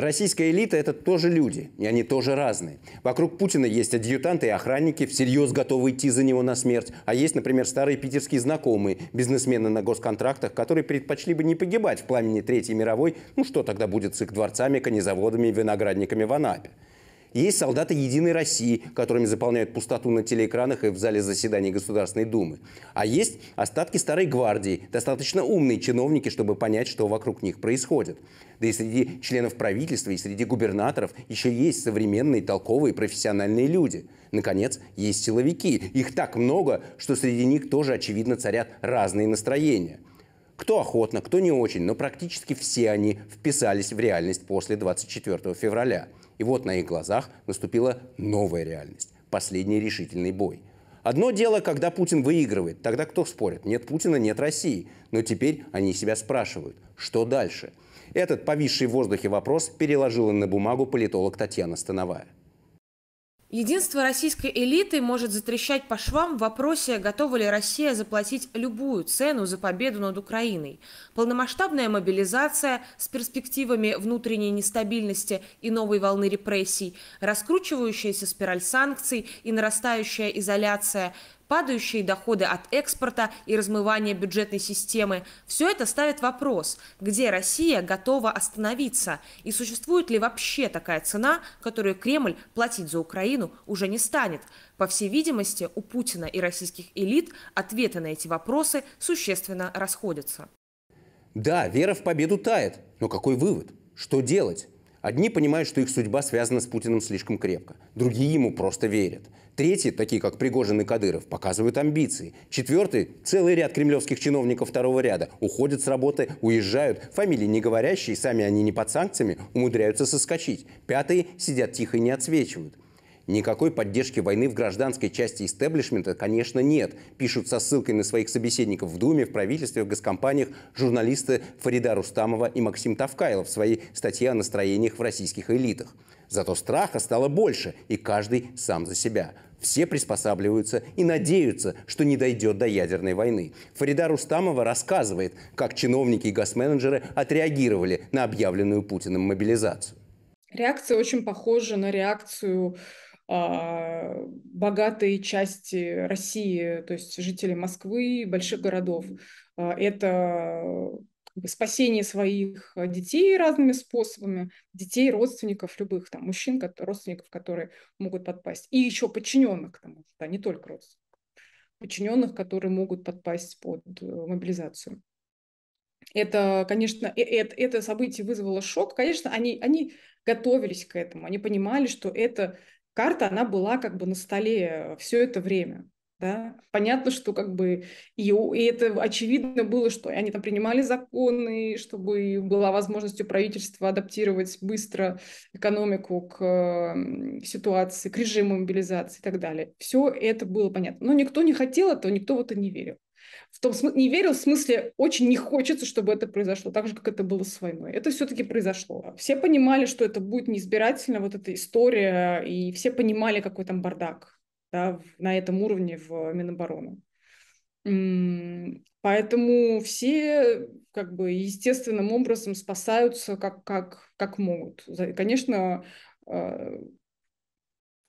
Российская элита – это тоже люди, и они тоже разные. Вокруг Путина есть адъютанты и охранники, всерьез готовы идти за него на смерть. А есть, например, старые питерские знакомые, бизнесмены на госконтрактах, которые предпочли бы не погибать в пламени Третьей мировой, ну что тогда будет с их дворцами, конезаводами и виноградниками в Анапе. Есть солдаты Единой России, которыми заполняют пустоту на телеэкранах и в зале заседаний Государственной Думы. А есть остатки Старой Гвардии, достаточно умные чиновники, чтобы понять, что вокруг них происходит. Да и среди членов правительства, и среди губернаторов еще есть современные, толковые, профессиональные люди. Наконец, есть силовики. Их так много, что среди них тоже, очевидно, царят разные настроения. Кто охотно, кто не очень, но практически все они вписались в реальность после 24 февраля – и вот на их глазах наступила новая реальность, последний решительный бой. Одно дело, когда Путин выигрывает, тогда кто спорит? Нет Путина, нет России. Но теперь они себя спрашивают, что дальше? Этот повисший в воздухе вопрос переложила на бумагу политолог Татьяна Становая. Единство российской элиты может затрещать по швам в вопросе, готова ли Россия заплатить любую цену за победу над Украиной. Полномасштабная мобилизация с перспективами внутренней нестабильности и новой волны репрессий, раскручивающаяся спираль санкций и нарастающая изоляция – падающие доходы от экспорта и размывание бюджетной системы – все это ставит вопрос, где Россия готова остановиться и существует ли вообще такая цена, которую Кремль платить за Украину уже не станет. По всей видимости, у Путина и российских элит ответы на эти вопросы существенно расходятся. Да, вера в победу тает, но какой вывод? Что делать? Одни понимают, что их судьба связана с Путиным слишком крепко, другие ему просто верят. Третьи, такие как Пригожин и Кадыров, показывают амбиции. Четвертый, целый ряд кремлевских чиновников второго ряда, уходят с работы, уезжают, фамилии не говорящие, сами они не под санкциями, умудряются соскочить. Пятые сидят тихо и не отсвечивают. Никакой поддержки войны в гражданской части истеблишмента, конечно, нет, пишут со ссылкой на своих собеседников в Думе, в правительстве, в госкомпаниях журналисты Фарида Рустамова и Максим Тавкайлов в своей статье о настроениях в российских элитах. Зато страха стало больше, и каждый сам за себя. Все приспосабливаются и надеются, что не дойдет до ядерной войны. Фарида Рустамова рассказывает, как чиновники и газменеджеры отреагировали на объявленную Путиным мобилизацию. Реакция очень похожа на реакцию а, богатые части России, то есть жители Москвы, больших городов. А, это спасение своих детей разными способами, детей, родственников, любых там мужчин, родственников, которые могут подпасть, и еще подчиненных, потому что да, не только родственников, подчиненных, которые могут подпасть под э, мобилизацию. Это, конечно, э, это, это событие вызвало шок. Конечно, они, они готовились к этому, они понимали, что это карта, она была как бы на столе э, все это время. Да? Понятно, что как бы и, и это очевидно было, что они там принимали законы, чтобы была возможность у правительства адаптировать быстро экономику к ситуации, к режиму мобилизации и так далее. Все это было понятно. Но никто не хотел этого, никто в это не верил. В том смысле, не верил, в смысле, очень не хочется, чтобы это произошло, так же, как это было с войной. Это все-таки произошло. Все понимали, что это будет неизбирательно, вот эта история, и все понимали, какой там бардак да, на этом уровне в Минобороны. Поэтому все как бы естественным образом спасаются как, как, как могут. Конечно, э,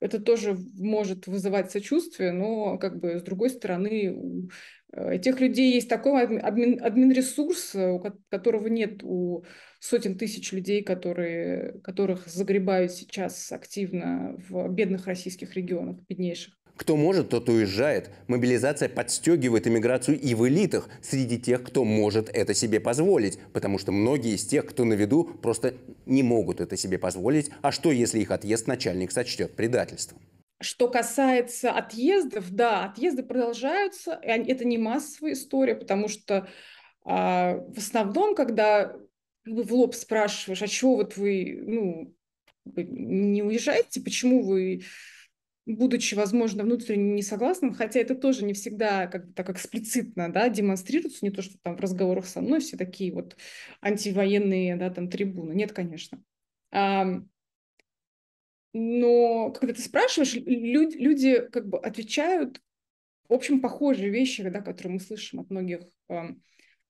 это тоже может вызывать сочувствие, но как бы с другой стороны Этих людей есть такой админресурс, админ э, которого нет у сотен тысяч людей, которые, которых загребают сейчас активно в бедных российских регионах, беднейших. Кто может, тот уезжает. Мобилизация подстегивает иммиграцию и в элитах, среди тех, кто может это себе позволить. Потому что многие из тех, кто на виду, просто не могут это себе позволить. А что, если их отъезд начальник сочтет предательством? Что касается отъездов, да, отъезды продолжаются. Это не массовая история, потому что а, в основном, когда как бы в лоб спрашиваешь, а чего вот вы ну, не уезжаете, почему вы, будучи, возможно, внутренне несогласным, хотя это тоже не всегда как так эксплицитно да, демонстрируется, не то, что там в разговорах со мной все такие вот антивоенные да, там, трибуны. Нет, конечно. А, но когда ты спрашиваешь, люди, люди как бы отвечают, в общем, похожие вещи, да, которые мы слышим от многих,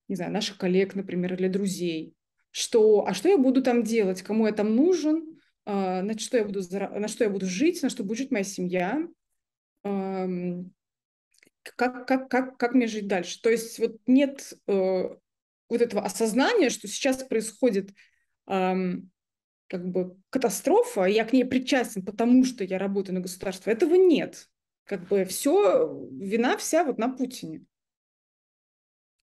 не знаю, наших коллег, например, или друзей, что, а что я буду там делать, кому я там нужен, а, на что я буду, на что я буду жить, на что будет жить моя семья, как, как, как, как мне жить дальше. То есть вот нет э, вот этого осознания, что сейчас происходит эм, как бы катастрофа, я к ней причастен, потому что я работаю на государство. Этого нет. Как бы все, вина вся вот на Путине.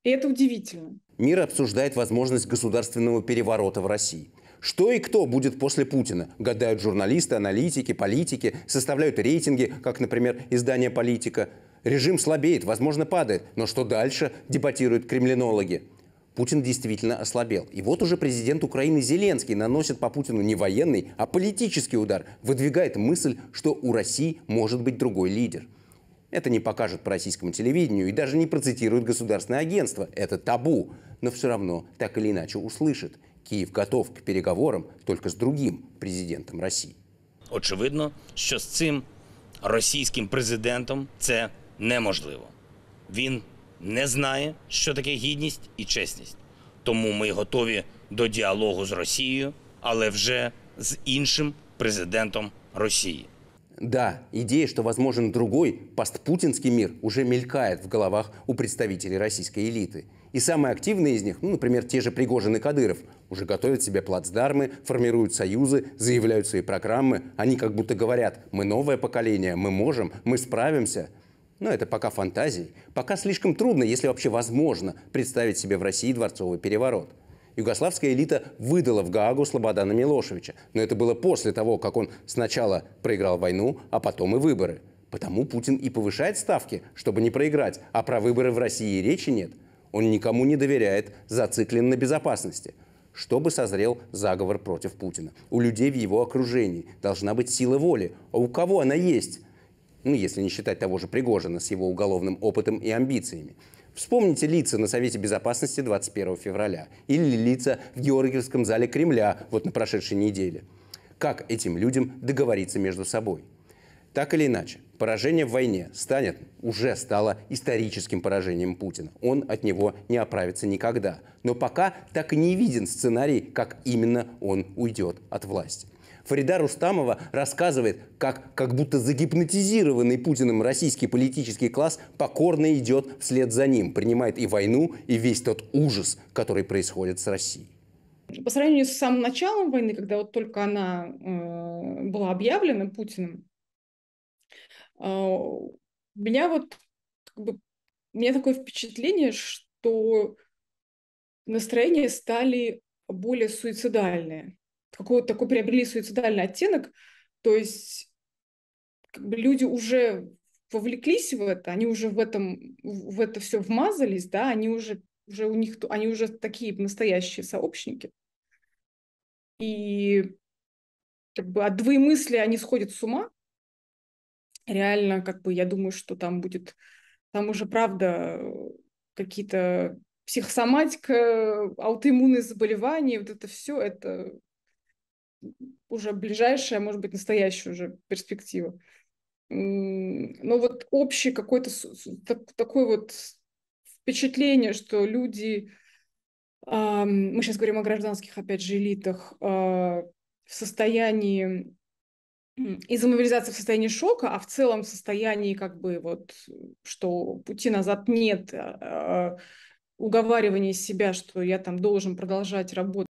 И это удивительно. Мир обсуждает возможность государственного переворота в России. Что и кто будет после Путина? Гадают журналисты, аналитики, политики, составляют рейтинги, как, например, издание «Политика». Режим слабеет, возможно, падает, но что дальше, дебатируют кремлинологи. Путин действительно ослабел. И вот уже президент Украины Зеленский наносит по Путину не военный, а политический удар, выдвигает мысль, что у России может быть другой лидер. Это не покажут по российскому телевидению и даже не процитируют государственное агентство. Это табу. Но все равно так или иначе услышит. Киев готов к переговорам только с другим президентом России. Очевидно, что с этим российским президентом це неможливо. Він не знає, що таке гідність і чесність. Тому ми готові до діалогу з Росією, але вже з іншим президентом Росії. Да, идея, что возможен другой постпутинский мир, уже мелькает в головах у представителей российской элиты. И самые активные из них, ну, например, те же Пригожин и Кадыров, уже готовят себе плацдармы, формируют союзы, заявляют свои программы. Они как будто говорят, мы новое поколение, мы можем, мы справимся – но это пока фантазии. Пока слишком трудно, если вообще возможно, представить себе в России дворцовый переворот. Югославская элита выдала в Гаагу Слободана Милошевича, но это было после того, как он сначала проиграл войну, а потом и выборы. Потому Путин и повышает ставки, чтобы не проиграть, а про выборы в России речи нет. Он никому не доверяет, зациклен на безопасности. Чтобы созрел заговор против Путина. У людей в его окружении должна быть сила воли. А у кого она есть? ну, если не считать того же Пригожина с его уголовным опытом и амбициями. Вспомните лица на Совете Безопасности 21 февраля или лица в Георгиевском зале Кремля вот на прошедшей неделе. Как этим людям договориться между собой? Так или иначе, поражение в войне станет, уже стало историческим поражением Путина. Он от него не оправится никогда. Но пока так и не виден сценарий, как именно он уйдет от власти. Фарида Рустамова рассказывает, как как будто загипнотизированный Путиным российский политический класс покорно идет вслед за ним, принимает и войну, и весь тот ужас, который происходит с Россией. По сравнению с самым началом войны, когда вот только она э, была объявлена Путиным, э, меня вот как бы, у меня такое впечатление, что настроения стали более суицидальные какой такой приобрели суицидальный оттенок. То есть как бы люди уже вовлеклись в это, они уже в этом, в это все вмазались, да, они уже, уже у них, они уже такие настоящие сообщники. И как бы от двоемыслия они сходят с ума. Реально, как бы я думаю, что там будет, там уже правда э, какие-то психосоматика, аутоиммунные заболевания, вот это все, это уже ближайшая, может быть, настоящая уже перспектива. Но вот общий какой-то так, такой вот впечатление, что люди, а, мы сейчас говорим о гражданских, опять же, элитах, а, в состоянии из-за мобилизации в состоянии шока, а в целом в состоянии как бы вот, что пути назад нет, э, а, уговаривание себя, что я там должен продолжать работать,